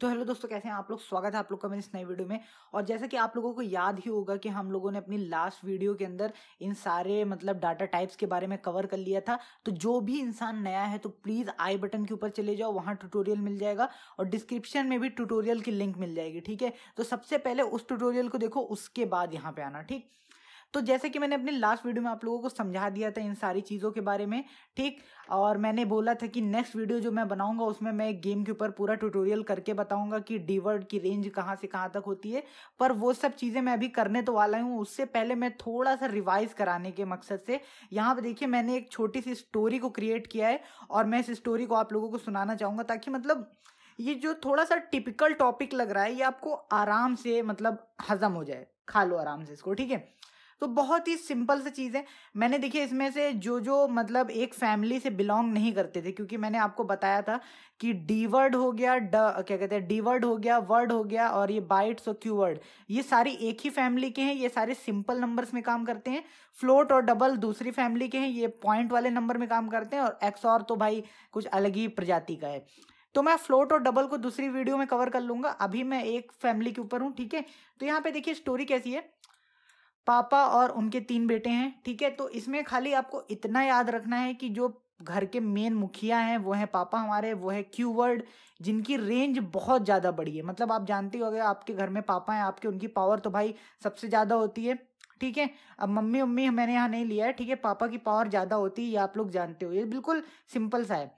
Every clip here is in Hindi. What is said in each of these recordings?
तो हेलो दोस्तों कैसे हैं आप लोग स्वागत है आप लोग का मेरे इस नए वीडियो में और जैसा कि आप लोगों को याद ही होगा कि हम लोगों ने अपनी लास्ट वीडियो के अंदर इन सारे मतलब डाटा टाइप्स के बारे में कवर कर लिया था तो जो भी इंसान नया है तो प्लीज़ आई बटन के ऊपर चले जाओ वहाँ ट्यूटोरियल मिल जाएगा और डिस्क्रिप्शन में भी ट्यूटोरियल की लिंक मिल जाएगी ठीक है तो सबसे पहले उस ट्यूटोरियल को देखो उसके बाद यहाँ पे आना ठीक तो जैसे कि मैंने अपने लास्ट वीडियो में आप लोगों को समझा दिया था इन सारी चीज़ों के बारे में ठीक और मैंने बोला था कि नेक्स्ट वीडियो जो मैं बनाऊंगा उसमें मैं एक गेम के ऊपर पूरा ट्यूटोरियल करके बताऊंगा कि डीवर्ड की रेंज कहाँ से कहाँ तक होती है पर वो सब चीज़ें मैं अभी करने तो वाला हूँ उससे पहले मैं थोड़ा सा रिवाइज कराने के मकसद से यहाँ पर देखिए मैंने एक छोटी सी स्टोरी को क्रिएट किया है और मैं इस स्टोरी को आप लोगों को सुनाना चाहूँगा ताकि मतलब ये जो थोड़ा सा टिपिकल टॉपिक लग रहा है ये आपको आराम से मतलब हजम हो जाए खा लो आराम से इसको ठीक है तो बहुत ही सिंपल सी चीज़ है मैंने देखिए इसमें से जो जो मतलब एक फैमिली से बिलोंग नहीं करते थे क्योंकि मैंने आपको बताया था कि डी वर्ड हो गया ड क्या कहते हैं डी वर्ड हो गया वर्ड हो गया और ये बाइट्स और क्यू वर्ड ये सारी एक ही फैमिली के हैं ये सारे सिंपल नंबर्स में काम करते हैं फ्लोट और डबल दूसरी फैमिली के हैं ये पॉइंट वाले नंबर में काम करते हैं और एक्स और तो भाई कुछ अलग ही प्रजाति का है तो मैं फ्लोट और डबल को दूसरी वीडियो में कवर कर लूंगा अभी मैं एक फैमिली के ऊपर हूँ ठीक है तो यहाँ पे देखिए स्टोरी कैसी है पापा और उनके तीन बेटे हैं ठीक है तो इसमें खाली आपको इतना याद रखना है कि जो घर के मेन मुखिया हैं वो हैं पापा हमारे वो है क्यू वर्ड जिनकी रेंज बहुत ज़्यादा बड़ी है मतलब आप जानते हो अगर आपके घर में पापा हैं आपके उनकी पावर तो भाई सबसे ज़्यादा होती है ठीक है अब मम्मी उम्मी मैंने यहाँ नहीं लिया है ठीक है पापा की पावर ज़्यादा होती है ये आप लोग जानते हो ये बिल्कुल सिंपल सा है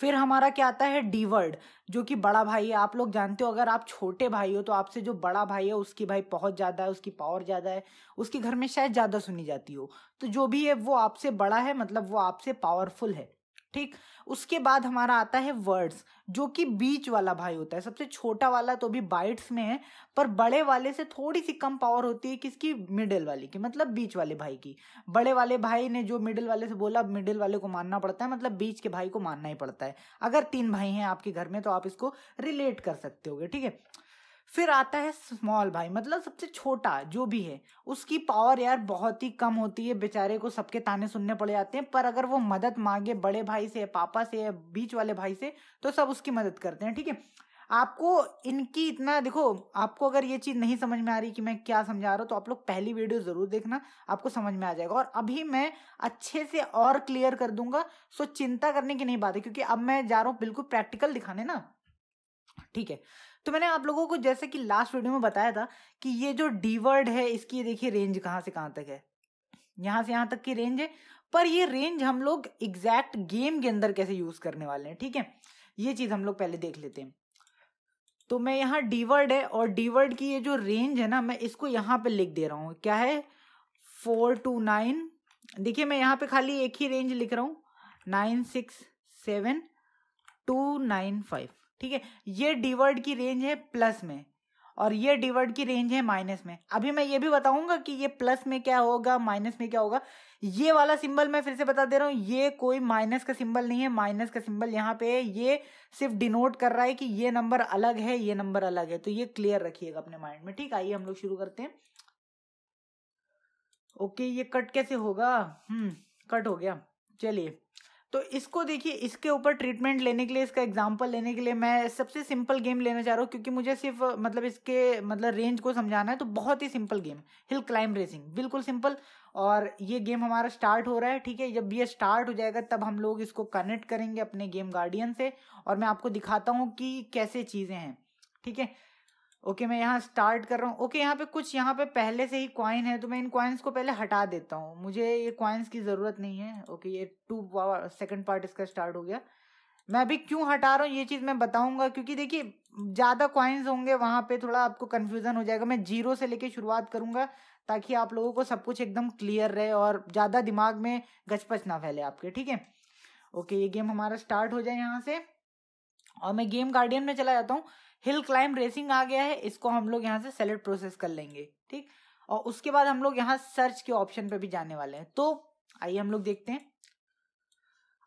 फिर हमारा क्या आता है डी वर्ड जो कि बड़ा भाई है आप लोग जानते हो अगर आप छोटे भाई हो तो आपसे जो बड़ा भाई है उसकी भाई बहुत ज़्यादा है उसकी पावर ज़्यादा है उसके घर में शायद ज़्यादा सुनी जाती हो तो जो भी है वो आपसे बड़ा है मतलब वो आपसे पावरफुल है ठीक उसके बाद हमारा आता है वर्ड्स जो कि बीच वाला भाई होता है सबसे छोटा वाला तो भी बाइट्स में है पर बड़े वाले से थोड़ी सी कम पावर होती है किसकी मिडिल वाले की मतलब बीच वाले भाई की बड़े वाले भाई ने जो मिडिल वाले से बोला मिडिल वाले को मानना पड़ता है मतलब बीच के भाई को मानना ही पड़ता है अगर तीन भाई हैं आपके घर में तो आप इसको रिलेट कर सकते हो ठीक है फिर आता है स्मॉल भाई मतलब सबसे छोटा जो भी है उसकी पावर यार बहुत ही कम होती है बेचारे को सबके ताने सुनने पड़ जाते हैं पर अगर वो मदद मांगे बड़े भाई से पापा से बीच वाले भाई से तो सब उसकी मदद करते हैं ठीक है आपको इनकी इतना देखो आपको अगर ये चीज़ नहीं समझ में आ रही कि मैं क्या समझा रहा हूँ तो आप लोग पहली वीडियो ज़रूर देखना आपको समझ में आ जाएगा और अभी मैं अच्छे से और क्लियर कर दूंगा सो चिंता करने की नहीं बात है क्योंकि अब मैं जा रहा हूँ बिल्कुल प्रैक्टिकल दिखाने ना ठीक है तो मैंने आप लोगों को जैसे कि लास्ट वीडियो में बताया था कि ये जो डी वर्ड है इसकी देखिए रेंज कहाँ से कहाँ तक है यहाँ से यहाँ तक की रेंज है पर ये रेंज हम लोग एग्जैक्ट गेम के अंदर कैसे यूज करने वाले हैं ठीक है ये चीज हम लोग पहले देख लेते हैं तो मैं यहाँ डी वर्ड है और डी वर्ड की ये जो रेंज है ना मैं इसको यहाँ पे लिख दे रहा हूँ क्या है फोर टू नाइन देखिए मैं यहाँ पे खाली एक ही रेंज लिख रहा हूँ nine six seven two nine five ठीक है ये डिवर्ड की रेंज है प्लस में और ये डिवर्ड की रेंज है माइनस में अभी मैं ये भी बताऊंगा कि ये प्लस में क्या होगा माइनस में क्या होगा ये वाला सिंबल मैं फिर से बता दे रहा हूँ ये कोई माइनस का सिंबल नहीं है माइनस का सिंबल यहाँ पे ये सिर्फ डिनोट कर रहा है कि ये नंबर अलग है ये नंबर अलग है तो ये क्लियर रखिएगा अपने माइंड में ठीक आइए हम लोग शुरू करते हैं ओके ये कट कैसे होगा हम्म कट हो गया चलिए तो इसको देखिए इसके ऊपर ट्रीटमेंट लेने के लिए इसका एग्जाम्पल लेने के लिए मैं सबसे सिंपल गेम लेना चाह रहा हूँ क्योंकि मुझे सिर्फ मतलब इसके मतलब रेंज को समझाना है तो बहुत ही simple game hill climb racing बिल्कुल सिंपल और ये गेम हमारा स्टार्ट हो रहा है ठीक है जब ये स्टार्ट हो जाएगा तब हम लोग इसको कनेक्ट करेंगे अपने गेम गार्डियन से और मैं आपको दिखाता हूँ कि कैसे चीज़ें हैं ठीक है ओके मैं यहाँ स्टार्ट कर रहा हूँ ओके यहाँ पे कुछ यहाँ पे पहले से ही कॉइन है तो मैं इन कॉइन्स को पहले हटा देता हूँ मुझे ये कॉइन्स की ज़रूरत नहीं है ओके ये टू सेकंड पार्ट इसका स्टार्ट हो गया मैं अभी क्यों हटा रहा हूँ ये चीज़ मैं बताऊंगा क्योंकि देखिए ज़्यादा कॉइन्स होंगे वहां पे थोड़ा आपको कन्फ्यूज़न हो जाएगा मैं जीरो से लेके शुरुआत करूंगा ताकि आप लोगों को सब कुछ एकदम क्लियर रहे और ज़्यादा दिमाग में गचपच ना फैले आपके ठीक है ओके ये गेम हमारा स्टार्ट हो जाए यहाँ से और मैं गेम गार्डियन में चला जाता हूँ हिल क्लाइंब रेसिंग आ गया है इसको हम लोग यहाँ से सेलेक्ट प्रोसेस कर लेंगे ठीक और उसके बाद हम लोग यहाँ सर्च के ऑप्शन पे भी जाने वाले हैं तो आइए हम लोग देखते हैं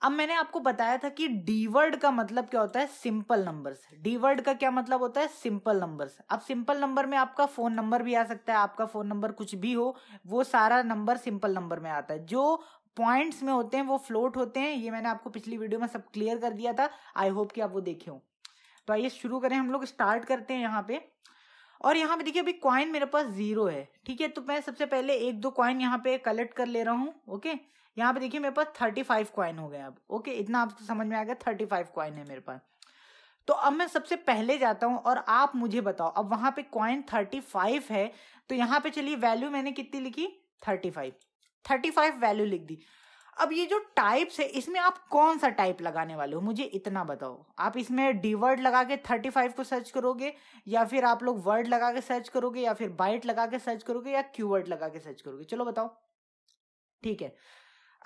अब मैंने आपको बताया था कि डीवर्ड का मतलब क्या होता है सिंपल नंबर्स डीवर्ड का क्या मतलब होता है सिंपल नंबर्स अब सिंपल नंबर में आपका फोन नंबर भी आ सकता है आपका फोन नंबर कुछ भी हो वो सारा नंबर सिंपल नंबर में आता है जो पॉइंट्स में होते हैं वो फ्लोट होते हैं ये मैंने आपको पिछली वीडियो में सब क्लियर कर दिया था आई होप कि आप वो देखे हो तो आइए शुरू करें हम लोग स्टार्ट करते हैं यहाँ पे और यहाँ पे देखिए अभी कॉइन मेरे पास जीरो है ठीक है तो मैं सबसे पहले एक दो कॉइन यहाँ पे कलेक्ट कर ले रहा हूँ ओके यहाँ पे देखिए मेरे पास थर्टी फाइव कॉइन हो गए अब ओके इतना आपको तो समझ में आ गया थर्टी फाइव कॉइन है मेरे पास तो अब मैं सबसे पहले जाता हूँ और आप मुझे बताओ अब वहां पे कॉइन थर्टी फाइव है तो यहाँ पे चलिए वैल्यू मैंने कितनी लिखी thirty five thirty five value लिख दी अब ये जो टाइप्स है इसमें आप कौन सा टाइप लगाने वाले हो मुझे इतना बताओ आप इसमें डी वर्ड लगा के थर्टी फाइव को सर्च करोगे या फिर आप लोग वर्ड लगा के सर्च करोगे या फिर बाइट लगा के सर्च करोगे या क्यू वर्ड लगा के सर्च करोगे चलो बताओ ठीक है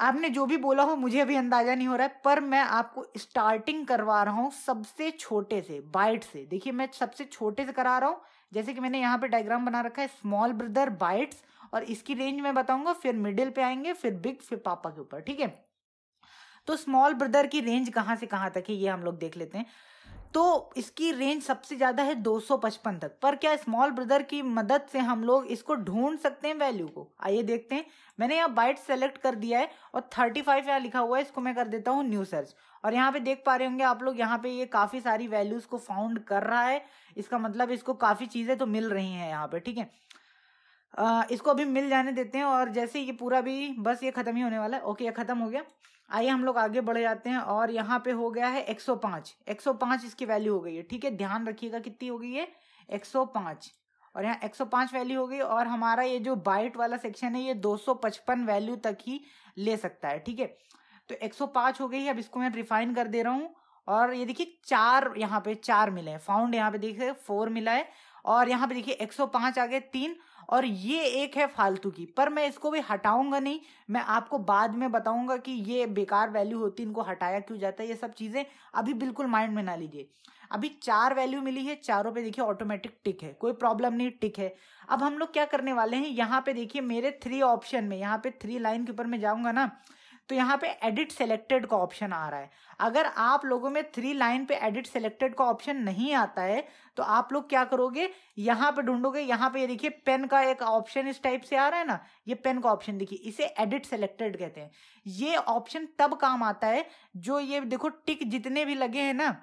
आपने जो भी बोला हो मुझे अभी अंदाजा नहीं हो रहा है पर मैं आपको स्टार्टिंग करवा रहा हूँ सबसे छोटे से बाइट से देखिए मैं सबसे छोटे से करा रहा हूँ जैसे कि मैंने यहाँ पे डायग्राम बना रखा है स्मॉल ब्रदर बाइट्स और इसकी रेंज में बताऊंगा फिर मिडिल पे आएंगे फिर बिग फिर पापा के ऊपर ठीक है तो स्मॉल ब्रदर की रेंज कहाँ से कहाँ तक है ये हम लोग देख लेते हैं तो इसकी रेंज सबसे ज़्यादा है 255 तक पर क्या स्मॉल ब्रदर की मदद से हम लोग इसको ढूंढ सकते हैं वैल्यू को आइए देखते हैं मैंने यहाँ बाइट सेलेक्ट कर दिया है और 35 यहाँ लिखा हुआ है इसको मैं कर देता हूँ न्यू सर्च और यहाँ पे देख पा रहे होंगे आप लोग यहाँ पे ये काफ़ी सारी वैल्यूज़ को फाउंड कर रहा है इसका मतलब इसको काफ़ी चीज़ें तो मिल रही है यहाँ पे ठीक है इसको अभी मिल जाने देते हैं और जैसे ये पूरा भी बस ये ख़त्म ही होने वाला है ओके ये ख़त्म हो गया आइए हम लोग आगे बढ़ जाते हैं और यहाँ पे हो गया है 105 105 इसकी वैल्यू हो गई है ठीक है ध्यान रखिएगा कितनी हो गई है 105 और यहाँ 105 वैल्यू हो गई और हमारा ये जो बाइट वाला सेक्शन है ये 255 वैल्यू तक ही ले सकता है ठीक है तो 105 हो गई है अब इसको मैं रिफाइन कर दे रहा हूँ और ये देखिए चार यहाँ पे चार मिले हैं फाउंड यहाँ पे देखिए फोर मिला है और यहाँ पे देखिए 105 आ गए तीन और ये एक है फालतू की पर मैं इसको भी हटाऊंगा नहीं मैं आपको बाद में बताऊंगा कि ये बेकार वैल्यू होती इनको हटाया क्यों जाता है ये सब चीज़ें अभी बिल्कुल माइंड में ना लीजिए अभी चार वैल्यू मिली है चारों पे देखिए ऑटोमेटिक टिक है कोई प्रॉब्लम नहीं टिक है अब हम लोग क्या करने वाले हैं यहाँ पे देखिए मेरे थ्री ऑप्शन में यहाँ पे थ्री लाइन के ऊपर मैं जाऊँगा ना तो यहाँ पे एडिट सेलेक्टेड का ऑप्शन आ रहा है अगर आप लोगों में थ्री लाइन पे एडिट सेलेक्टेड का ऑप्शन नहीं आता है तो आप लोग क्या करोगे यहाँ पे ढूंढोगे यहाँ पे ये देखिए पेन का एक ऑप्शन इस टाइप से आ रहा है ना ये पेन का ऑप्शन देखिए इसे एडिट सेलेक्टेड कहते हैं ये ऑप्शन तब काम आता है जो ये देखो टिक जितने भी लगे हैं ना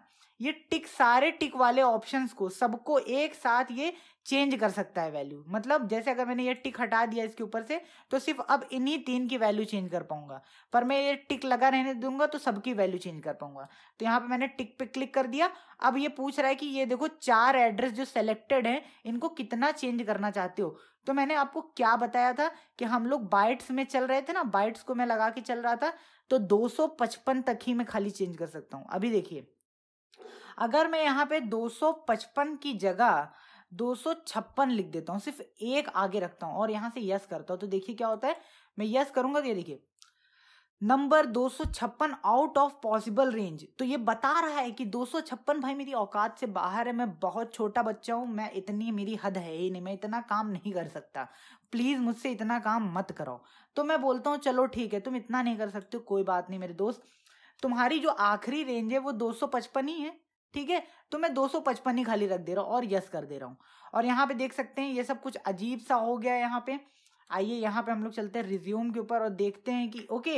ये टिक सारे टिक वाले ऑप्शंस को सबको एक साथ ये चेंज कर सकता है वैल्यू मतलब जैसे अगर मैंने ये टिक हटा दिया इसके ऊपर से तो सिर्फ अब इन्हीं तीन की वैल्यू चेंज कर पाऊंगा पर मैं ये टिक लगा रहने दूंगा तो सबकी वैल्यू चेंज कर पाऊंगा तो यहाँ पे मैंने टिक पे क्लिक कर दिया अब ये पूछ रहा है कि ये देखो चार एड्रेस जो सेलेक्टेड है इनको कितना चेंज करना चाहते हो तो मैंने आपको क्या बताया था कि हम लोग बाइट्स में चल रहे थे ना बाइट्स को मैं लगा के चल रहा था तो 255 तक ही मैं खाली चेंज कर सकता हूँ अभी देखिए अगर मैं यहाँ पे 255 की जगह 256 लिख देता हूँ सिर्फ एक आगे रखता हूँ और यहाँ से यस करता हूँ तो देखिए क्या होता है मैं यस करूंगा तो ये देखिए number 256 out of possible range तो ये बता रहा है कि 256 भाई मेरी औकात से बाहर है मैं बहुत छोटा बच्चा हूँ मैं इतनी मेरी हद है ही नहीं मैं इतना काम नहीं कर सकता प्लीज़ मुझसे इतना काम मत करो तो मैं बोलता हूँ चलो ठीक है तुम इतना नहीं कर सकते कोई बात नहीं मेरे दोस्त तुम्हारी जो आखिरी रेंज है वो 255 ही है ठीक है तो मैं 255 ही खाली रख दे रहा हूँ और यस कर दे रहा हूँ और यहाँ पे देख सकते हैं ये सब कुछ अजीब सा हो गया यहाँ पे आइए यहाँ पे हम लोग चलते हैं रिज्यूम के ऊपर और देखते हैं कि ओके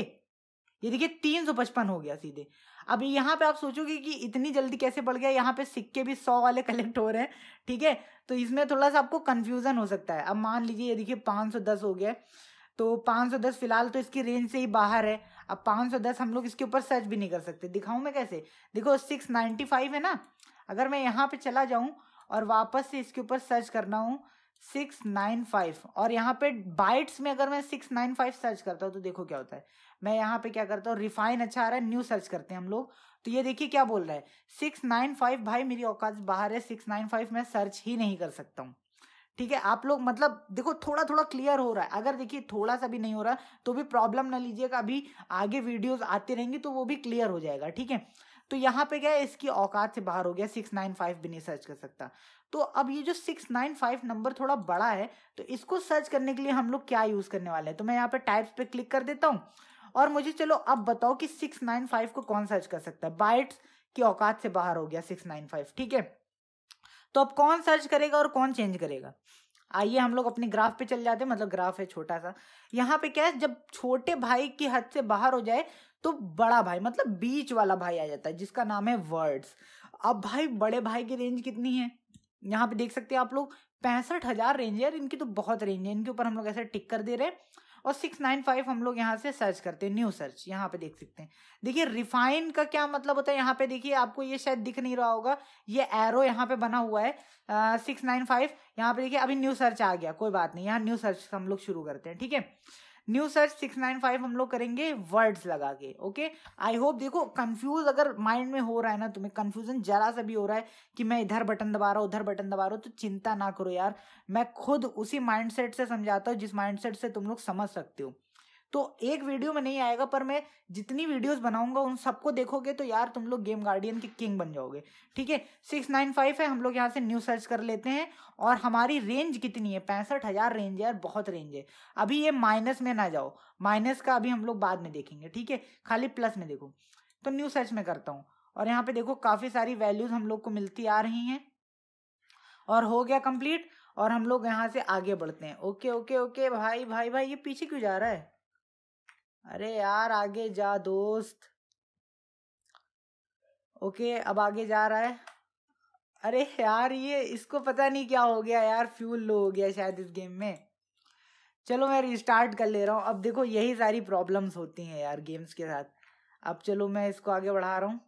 ये देखिए तीन सौ पचपन हो गया सीधे अब यहाँ पे आप सोचोगे कि इतनी जल्दी कैसे बढ़ गया यहाँ पे सिक्के भी सौ वाले कलेक्ट हो रहे हैं ठीक है तो इसमें थोड़ा सा आपको कन्फ्यूजन हो सकता है अब मान लीजिए ये देखिए पाँच सौ दस हो गया तो पाँच सौ दस फिलहाल तो इसकी रेंज से ही बाहर है अब पाँच सौ दस हम लोग इसके ऊपर सर्च भी नहीं कर सकते दिखाऊं मैं कैसे देखो सिक्स नाइन्टी फाइव है ना अगर मैं यहाँ पे चला जाऊँ और वापस से इसके ऊपर सर्च करना हूँ सिक्स नाइन फाइव और यहाँ पे बाइट्स में अगर मैं सिक्स नाइन फाइव सर्च करता हूँ तो देखो क्या होता है मैं यहाँ पे क्या करता हूँ रिफाइन अच्छा आ रहा है न्यू सर्च करते हैं हम लोग तो ये देखिए क्या बोल रहा है सिक्स नाइन फाइव भाई मेरी औकात बाहर है सिक्स नाइन फाइव मैं सर्च ही नहीं कर सकता हूँ ठीक है आप लोग मतलब देखो थोड़ा थोड़ा क्लियर हो रहा है अगर देखिए थोड़ा सा भी नहीं हो रहा तो भी प्रॉब्लम ना लीजिएगा अभी आगे वीडियोस आते रहेंगे तो वो भी क्लियर हो जाएगा ठीक है तो यहाँ पे क्या है इसकी औकात से बाहर हो गया सिक्स नाइन फाइव भी नहीं सर्च कर सकता तो अब ये जो सिक्स नाइन फाइव नंबर थोड़ा बड़ा है तो इसको सर्च करने के लिए हम लोग क्या यूज करने वाले हैं तो मैं यहाँ पे टाइप्स पे क्लिक कर देता हूँ और मुझे चलो अब बताओ कि सिक्स नाइन फाइव को कौन सर्च कर सकता है बाइट्स की औकात से बाहर हो गया सिक्स नाइन फाइव ठीक है तो अब कौन सर्च करेगा और कौन चेंज करेगा आइए हम लोग अपने ग्राफ पे चल जाते हैं मतलब ग्राफ है छोटा सा यहाँ पे क्या है जब छोटे भाई की हद से बाहर हो जाए तो बड़ा भाई मतलब बीच वाला भाई आ जाता है जिसका नाम है वर्ड्स अब भाई बड़े भाई की रेंज कितनी है यहाँ पे देख सकते हैं आप लोग पैंसठ हजार रेंज है इनकी तो बहुत रेंज है इनके ऊपर हम लोग ऐसे टिक कर दे रहे हैं और सिक्स नाइन फाइव हम लोग यहाँ से सर्च करते हैं न्यू सर्च यहाँ पे देख सकते हैं देखिए रिफाइन का क्या मतलब होता है यहाँ पे देखिए आपको ये शायद दिख नहीं रहा होगा ये एरो यहाँ पे बना हुआ है सिक्स नाइन फाइव यहाँ पे देखिए अभी न्यू सर्च आ गया कोई बात नहीं यहाँ न्यू सर्च हम लोग शुरू करते हैं ठीक है new search six nine five हम लोग करेंगे वर्ड्स लगा के ओके आई होप देखो कंफ्यूज अगर माइंड में हो रहा है ना तुम्हें कंफ्यूजन जरा सा भी हो रहा है कि मैं इधर बटन दबा रहा हूँ उधर बटन दबा रहा हूँ तो चिंता ना करो यार मैं खुद उसी माइंडसेट से समझाता हूँ जिस माइंडसेट से तुम लोग समझ सकते हो तो एक वीडियो में नहीं आएगा पर मैं जितनी वीडियोस बनाऊंगा उन सबको देखोगे तो यार तुम लोग गेम गार्डियन के किंग बन जाओगे ठीक है सिक्स नाइन फाइव है हम लोग यहाँ से न्यू सर्च कर लेते हैं और हमारी रेंज कितनी है पैंसठ हज़ार रेंज है यार बहुत रेंज है अभी ये माइनस में ना जाओ माइनस का अभी हम लोग बाद में देखेंगे ठीक है खाली प्लस में देखो तो न्यू सर्च में करता हूँ और यहाँ पे देखो काफ़ी सारी वैल्यूज़ हम लोग को मिलती आ रही हैं और हो गया कंप्लीट और हम लोग यहाँ से आगे बढ़ते हैं ओके ओके ओके भाई भाई भाई ये पीछे क्यों जा रहा है अरे यार आगे जा दोस्त ओके अब आगे जा रहा है अरे यार ये इसको पता नहीं क्या हो गया यार फ्यूल लो हो गया शायद इस गेम में चलो मैं रिस्टार्ट कर ले रहा हूँ अब देखो यही सारी प्रॉब्लम्स होती हैं यार गेम्स के साथ अब चलो मैं इसको आगे बढ़ा रहा हूँ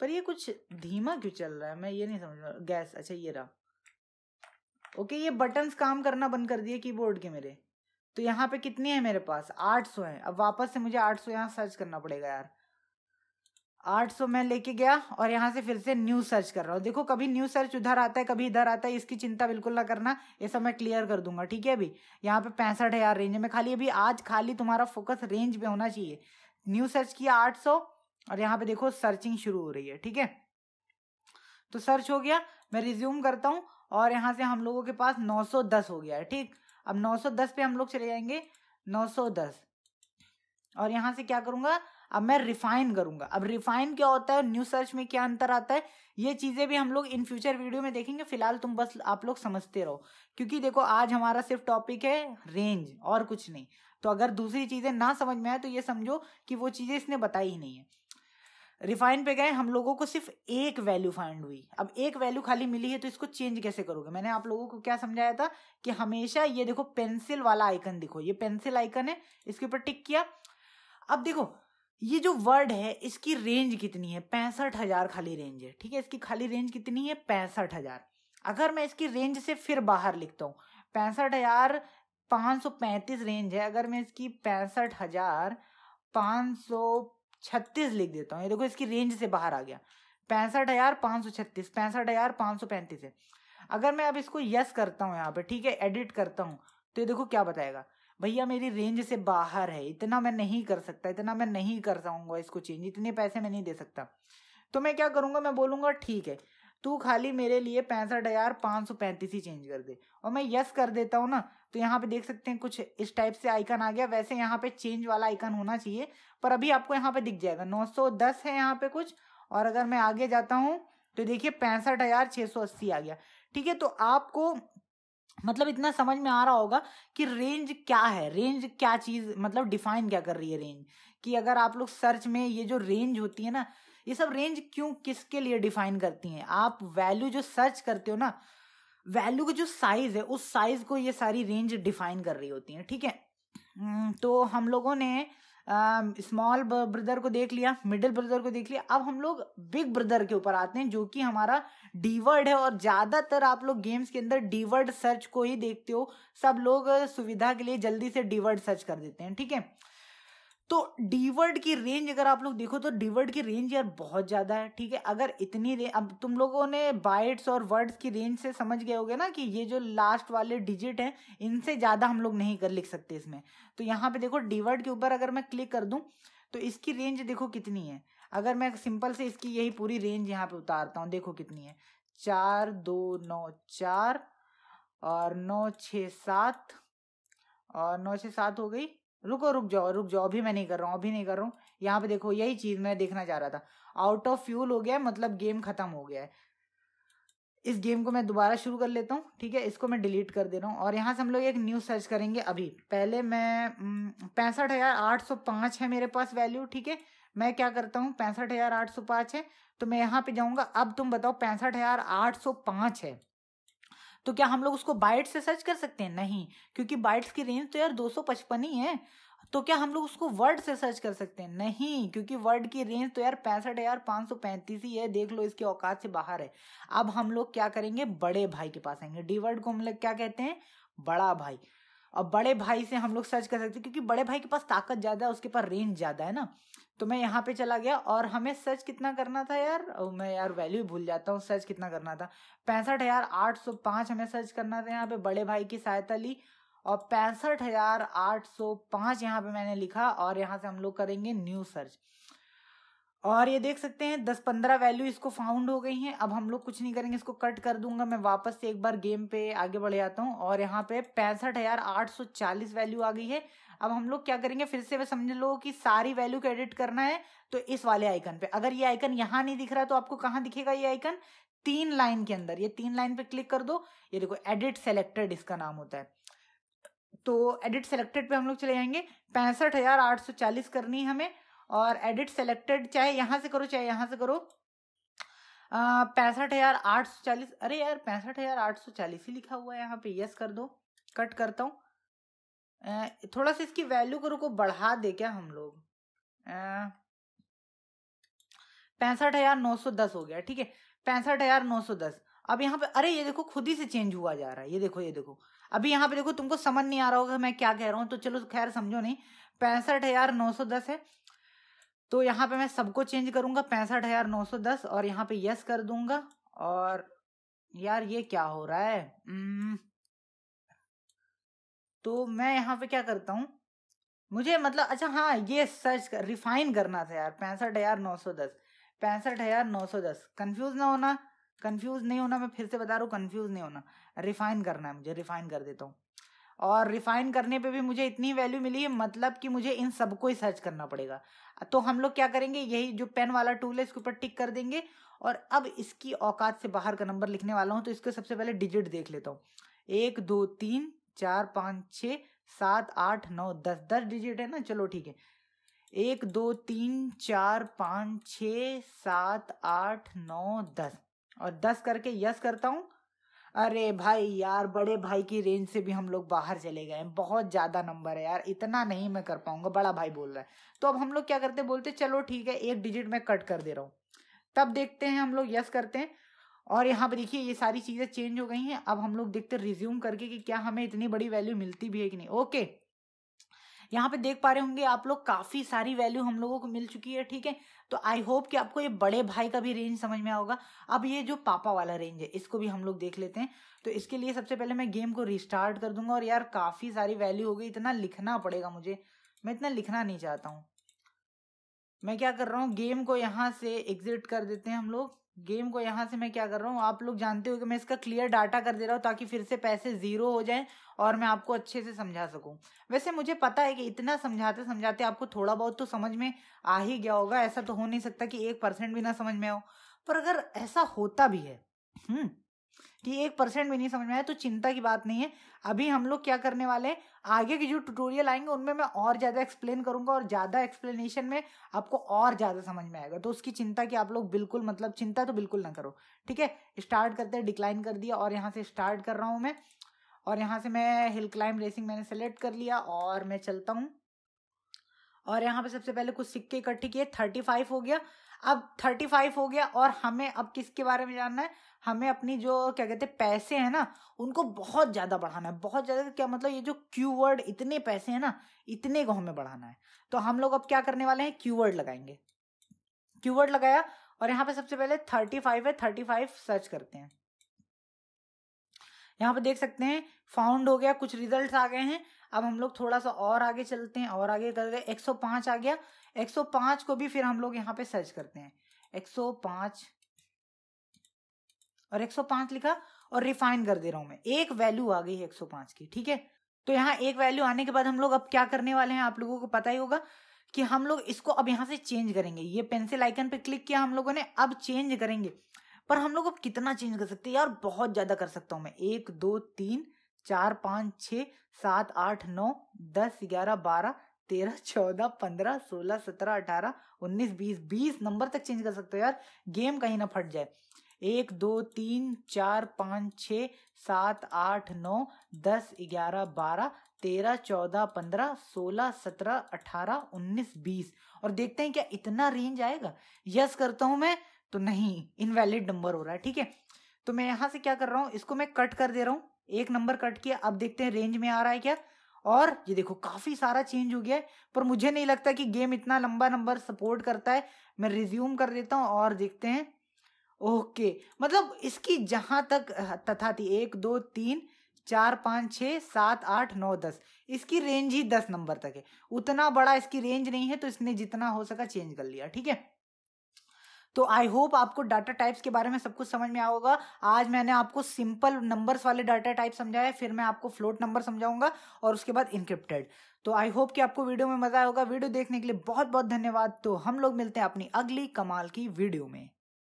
पर ये कुछ धीमा क्यों चल रहा है मैं ये नहीं समझ रहा गैस अच्छा ये रहा ओके ये बटन्स काम करना बंद कर दिए कीबोर्ड के मेरे तो यहाँ पे कितनी है मेरे पास आठ सौ है अब वापस से मुझे आठ सौ यहाँ सर्च करना पड़ेगा यार आठ सौ मैं लेके गया और यहाँ से फिर से न्यू सर्च कर रहा हूँ देखो कभी न्यू सर्च उधर आता है कभी इधर आता है इसकी चिंता बिल्कुल ना करना ये सब मैं क्लियर कर दूंगा ठीक है अभी यहाँ पे पैंसठ है यार रेंज में खाली अभी आज खाली तुम्हारा फोकस रेंज पे होना चाहिए न्यू सर्च किया आठ सौ और यहाँ पे देखो सर्चिंग शुरू हो रही है ठीक है तो सर्च हो गया मैं रिज्यूम करता हूँ और यहाँ से हम लोगों के पास नौ सौ दस हो गया है ठीक अब 910 पे हम लोग चले जाएंगे 910 और यहां से क्या करूंगा अब मैं रिफाइन करूंगा अब रिफाइन क्या होता है न्यू सर्च में क्या अंतर आता है ये चीजें भी हम लोग इन फ्यूचर वीडियो में देखेंगे फिलहाल तुम बस आप लोग समझते रहो क्योंकि देखो आज हमारा सिर्फ टॉपिक है रेंज और कुछ नहीं तो अगर दूसरी चीजें ना समझ में आए तो ये समझो कि वो चीजें इसने बताई ही नहीं है रिफाइन पे गए हम लोगों को सिर्फ एक वैल्यू फाइंड हुई अब एक वैल्यू खाली मिली है तो इसको चेंज कैसे करोगे मैंने आप लोगों को क्या समझाया था कि हमेशा ये देखो पेंसिल वाला आइकन देखो ये पेंसिल आइकन है इसके ऊपर टिक किया अब देखो ये जो वर्ड है इसकी रेंज कितनी है पैंसठ हजार खाली रेंज है ठीक है इसकी खाली रेंज कितनी है पैंसठ हजार अगर मैं इसकी रेंज से फिर बाहर लिखता हूँ पैंसठ हजार पाँच सौ पैंतीस रेंज है अगर मैं इसकी पैंसठ हजार पाँच सौ छत्तीस लिख देता हूँ ये देखो इसकी रेंज से बाहर आ गया पैंसठ हजार पाँच सौ छत्तीस पैंसठ हजार पाँच सौ पैंतीस है अगर मैं अब इसको यस करता हूँ यहाँ पे ठीक है एडिट करता हूँ तो ये देखो क्या बताएगा भैया मेरी रेंज से बाहर है इतना मैं नहीं कर सकता इतना मैं नहीं कर सकूंगा इसको चेंज इतने पैसे मैं नहीं दे सकता तो मैं क्या करूंगा मैं बोलूंगा ठीक है तू खाली मेरे लिए पैंसठ हजार पाँच सौ पैंतीस ही चेंज कर दे और मैं यस कर देता हूँ ना तो यहाँ पे देख सकते हैं कुछ इस टाइप से आइकन आ गया वैसे यहाँ पे चेंज वाला आइकन होना चाहिए पर अभी आपको यहाँ पे दिख जाएगा नौ सौ दस है यहाँ पे कुछ और अगर मैं आगे जाता हूँ तो देखिए पैंसठ हजार छः सौ अस्सी आ गया ठीक है तो आपको मतलब इतना समझ में आ रहा होगा कि रेंज क्या है रेंज क्या चीज़ मतलब डिफाइन क्या कर रही है रेंज कि अगर आप लोग सर्च में ये जो रेंज होती है ना ये सब रेंज क्यों किसके लिए डिफाइन करती हैं आप वैल्यू जो सर्च करते हो ना वैल्यू का जो साइज है उस साइज को ये सारी रेंज डिफाइन कर रही होती है ठीक है हम्म, तो हम लोगों ने स्मॉल ब्रदर को देख लिया मिडिल ब्रदर को देख लिया अब हम लोग बिग ब्रदर के ऊपर आते हैं जो कि हमारा डीवर्ड है और ज़्यादातर आप लोग गेम्स के अंदर डीवर्ड सर्च को ही देखते हो सब लोग सुविधा के लिए जल्दी से डीवर्ड सर्च कर देते हैं ठीक है तो डीवर्ड की रेंज अगर आप लोग देखो तो डीवर्ड की रेंज यार बहुत ज़्यादा है ठीक है अगर इतनी रेंज अब तुम लोगों ने बाइट्स और वर्ड्स की रेंज से समझ गए होगे ना कि ये जो लास्ट वाले डिजिट हैं इनसे ज़्यादा हम लोग नहीं कर लिख सकते इसमें तो यहाँ पे देखो डीवर्ड के ऊपर अगर मैं क्लिक कर दूँ तो इसकी रेंज देखो कितनी है अगर मैं सिंपल से इसकी यही पूरी रेंज यहाँ पे उतारता हूँ देखो कितनी है चार दो नौ चार और नौ छः सात और नौ छः सात हो गई रुको रुक जाओ रुक जाओ अभी मैं नहीं कर रहा हूँ अभी नहीं कर रहा हूँ यहाँ पे देखो यही चीज मैं देखना चाह रहा था आउट ऑफ फ्यूल हो गया मतलब गेम खत्म हो गया है इस गेम को मैं दोबारा शुरू कर लेता हूँ ठीक है इसको मैं डिलीट कर दे रहा हूँ और यहाँ से हम लोग एक न्यूज सर्च करेंगे अभी पहले मैं पैंसठ हजार आठ सौ पाँच है मेरे पास वैल्यू ठीक है मैं क्या करता हूँ पैंसठ हजार आठ सौ पाँच है तो मैं यहाँ पे जाऊँगा अब तुम बताओ पैंसठ हजार आठ सौ पाँच है तो क्या हम लोग उसको बाइट्स से सर्च कर सकते हैं नहीं क्योंकि बाइट्स की रेंज तो यार 255 ही है तो क्या हम लोग उसको वर्ड से सर्च कर सकते हैं नहीं क्योंकि वर्ड की रेंज तो यार पैंसठ हजार पांच सौ पैंतीस ही है देख लो इसके औकात से बाहर है अब हम लोग क्या करेंगे बड़े भाई के पास आएंगे डी वर्ड को हम लोग क्या कहते हैं बड़ा भाई और बड़े भाई से हम लोग सर्च कर सकते हैं क्योंकि बड़े भाई के पास ताकत ज़्यादा है उसके पास रेंज ज़्यादा है ना तो मैं यहाँ पे चला गया और हमें सर्च कितना करना था यार मैं यार वैल्यू भूल जाता हूँ सर्च कितना करना था पैंसठ हजार आठ सौ पांच हमें सर्च करना था यहाँ पे बड़े भाई की सहायता ली और पैंसठ हजार आठ सौ पांच यहाँ पे मैंने लिखा और यहाँ से हम लोग करेंगे न्यू सर्च और ये देख सकते हैं दस पंद्रह वैल्यू इसको फाउंड हो गई हैं अब हम लोग कुछ नहीं करेंगे इसको कट कर दूंगा मैं वापस से एक बार गेम पे आगे बढ़ जाता हूँ और यहाँ पे पैंसठ हजार आठ सौ चालीस वैल्यू आ गई है अब हम लोग क्या करेंगे फिर से समझ लो कि सारी वैल्यू को एडिट करना है तो इस वाले आइकन पे अगर ये आइकन यहाँ नहीं दिख रहा तो आपको कहाँ दिखेगा ये आइकन तीन लाइन के अंदर ये तीन लाइन पे क्लिक कर दो ये देखो एडिट सेलेक्टेड इसका नाम होता है तो एडिट सेलेक्टेड पे हम लोग चले जाएंगे पैंसठ हजार आठ सौ चालीस करनी है हमें और एडिट सेलेक्टेड चाहे यहाँ से करो चाहे यहाँ से करो पैंसठ हजार आठ सौ चालीस अरे यार पैंसठ हजार आठ सौ चालीस ही लिखा हुआ है यहाँ पे यस कर दो कट करता हूँ थोड़ा सा इसकी वैल्यू करो को बढ़ा दे क्या हम लोग पैंसठ हजार नौ सौ दस हो गया ठीक है पैंसठ हजार नौ सौ दस अब यहाँ पे अरे ये देखो खुद ही से चेंज हुआ जा रहा है ये देखो ये देखो अभी यहाँ पे देखो तुमको समझ नहीं आ रहा होगा मैं क्या कह रहा हूँ तो चलो खैर समझो नहीं पैंसठ हजार नौ सौ दस है तो यहाँ पे मैं सबको चेंज करूंगा पैंसठ हजार नौ सौ दस और यहाँ पे यस कर दूंगा और यार ये क्या हो रहा है तो मैं यहाँ पे क्या करता हूँ मुझे मतलब अच्छा हाँ ये सर्च कर रिफाइन करना था यार पैंसठ हजार नौ सौ दस पैंसठ हजार नौ सौ दस कन्फ्यूज ना होना कन्फ्यूज नहीं होना मैं फिर से बता रहा हूँ कन्फ्यूज नहीं होना रिफाइन करना है मुझे रिफाइन कर देता हूँ और रिफाइन करने पे भी मुझे इतनी वैल्यू मिली है मतलब कि मुझे इन सबको ही सर्च करना पड़ेगा तो हम लोग क्या करेंगे यही जो पेन वाला टूल है इसके ऊपर टिक कर देंगे और अब इसकी औकात से बाहर का नंबर लिखने वाला हूँ तो इसके सबसे पहले डिजिट देख लेता हूँ एक दो तीन चार पाँच छ सात आठ नौ दस दस डिजिट है ना चलो ठीक है एक दो तीन चार पाँच छ सात आठ नौ दस और दस करके यस करता हूँ अरे भाई यार बड़े भाई की रेंज से भी हम लोग बाहर चले गए हैं बहुत ज़्यादा नंबर है यार इतना नहीं मैं कर पाऊंगा बड़ा भाई बोल रहा है तो अब हम लोग क्या करते बोलते चलो ठीक है एक डिजिट में कट कर दे रहा हूँ तब देखते हैं हम लोग यस करते हैं और यहाँ पर देखिए ये सारी चीज़ें चेंज हो गई हैं अब हम लोग देखते रिज्यूम करके कि क्या हमें इतनी बड़ी वैल्यू मिलती भी है कि नहीं ओके यहाँ पे देख पा रहे होंगे आप लोग काफ़ी सारी वैल्यू हम लोगों को मिल चुकी है ठीक है तो आई होप कि आपको ये बड़े भाई का भी रेंज समझ में आओगा अब ये जो पापा वाला रेंज है इसको भी हम लोग देख लेते हैं तो इसके लिए सबसे पहले मैं गेम को रिस्टार्ट कर दूंगा और यार काफ़ी सारी वैल्यू हो गई इतना लिखना पड़ेगा मुझे मैं इतना लिखना नहीं चाहता हूँ मैं क्या कर रहा हूँ गेम को यहाँ से एग्जिट कर देते हैं हम लोग गेम को यहाँ से मैं क्या कर रहा हूँ आप लोग जानते हो कि मैं इसका क्लियर डाटा कर दे रहा हूँ ताकि फिर से पैसे ज़ीरो हो जाएं और मैं आपको अच्छे से समझा सकूँ वैसे मुझे पता है कि इतना समझाते समझाते आपको थोड़ा बहुत तो समझ में आ ही गया होगा ऐसा तो हो नहीं सकता कि एक परसेंट भी ना समझ में आओ पर अगर ऐसा होता भी है हम्म, कि एक परसेंट भी नहीं समझ में आया तो चिंता की बात नहीं है अभी हम लोग क्या करने वाले आगे के जो ट्यूटोरियल आएंगे उनमें मैं और ज़्यादा एक्सप्लेन करूंगा और ज़्यादा एक्सप्लेनेशन में आपको और ज़्यादा समझ में आएगा तो उसकी चिंता की आप लोग बिल्कुल मतलब चिंता तो बिल्कुल ना करो ठीक है स्टार्ट करते हैं डिक्लाइन कर दिया और यहाँ से स्टार्ट कर रहा हूँ मैं और यहाँ से मैं हिल क्लाइम रेसिंग मैंने सेलेक्ट कर लिया और मैं चलता हूँ और यहाँ पे सबसे पहले कुछ सिक्के इकट्ठे किए थर्टी फाइव हो गया अब थर्टी फाइव हो गया और हमें अब किसके बारे में जानना है हमें अपनी जो क्या कहते हैं पैसे हैं ना उनको बहुत ज़्यादा बढ़ाना है बहुत ज़्यादा क्या मतलब ये जो क्यू वर्ड इतने पैसे हैं ना इतने को हमें बढ़ाना है तो हम लोग अब क्या करने वाले हैं क्यू वर्ड लगाएंगे क्यू वर्ड लगाया और यहाँ पे सबसे पहले थर्टी फाइव है थर्टी फाइव सर्च करते हैं यहाँ पे देख सकते हैं फाउंड हो गया कुछ रिजल्ट्स आ गए हैं अब हम लोग थोड़ा सा और आगे चलते हैं और आगे करते सौ 105 आ गया 105 को भी फिर हम लोग यहाँ पे सर्च करते हैं 105 और 105 लिखा और रिफाइन कर दे रहा हूं मैं एक वैल्यू आ गई है 105 की ठीक है तो यहाँ एक वैल्यू आने के बाद हम लोग अब क्या करने वाले हैं आप लोगों को पता ही होगा कि हम लोग इसको अब यहाँ से चेंज करेंगे ये पेंसिल आइकन पे क्लिक किया हम लोगों ने अब चेंज करेंगे पर हम लोग अब कितना चेंज कर सकते हैं यार बहुत ज्यादा कर सकता हूँ मैं एक दो तीन चार पांच छ सात आठ नौ दस ग्यारह बारह तेरह चौदह पंद्रह सोलह सत्रह अठारह उन्नीस बीस बीस नंबर तक चेंज कर सकते हो यार गेम कहीं ना फट जाए एक दो तीन चार पाँच छ सात आठ नौ दस ग्यारह बारह तेरह चौदह पंद्रह सोलह सत्रह अठारह उन्नीस बीस और देखते हैं क्या इतना रेंज आएगा यस करता हूं मैं तो नहीं इनवैलिड नंबर हो रहा है ठीक है तो मैं यहां से क्या कर रहा हूं इसको मैं कट कर दे रहा हूं एक नंबर कट किया अब देखते हैं रेंज में आ रहा है क्या और ये देखो काफी सारा चेंज हो गया है पर मुझे नहीं लगता कि गेम इतना लंबा नंबर सपोर्ट करता है मैं रिज्यूम कर देता हूँ और देखते हैं ओके मतलब इसकी जहां तक तथा थी एक दो तीन चार पाँच छः सात आठ नौ दस इसकी रेंज ही दस नंबर तक है उतना बड़ा इसकी रेंज नहीं है तो इसने जितना हो सका चेंज कर लिया ठीक है तो आई होप आपको डाटा टाइप्स के बारे में सब कुछ समझ में होगा आज मैंने आपको सिंपल नंबर्स वाले डाटा टाइप समझाया फिर मैं आपको फ्लोट नंबर समझाऊंगा और उसके बाद इनक्रिप्टेड तो आई होप कि आपको वीडियो में मजा आएगा वीडियो देखने के लिए बहुत बहुत धन्यवाद तो हम लोग मिलते हैं अपनी अगली कमाल की वीडियो में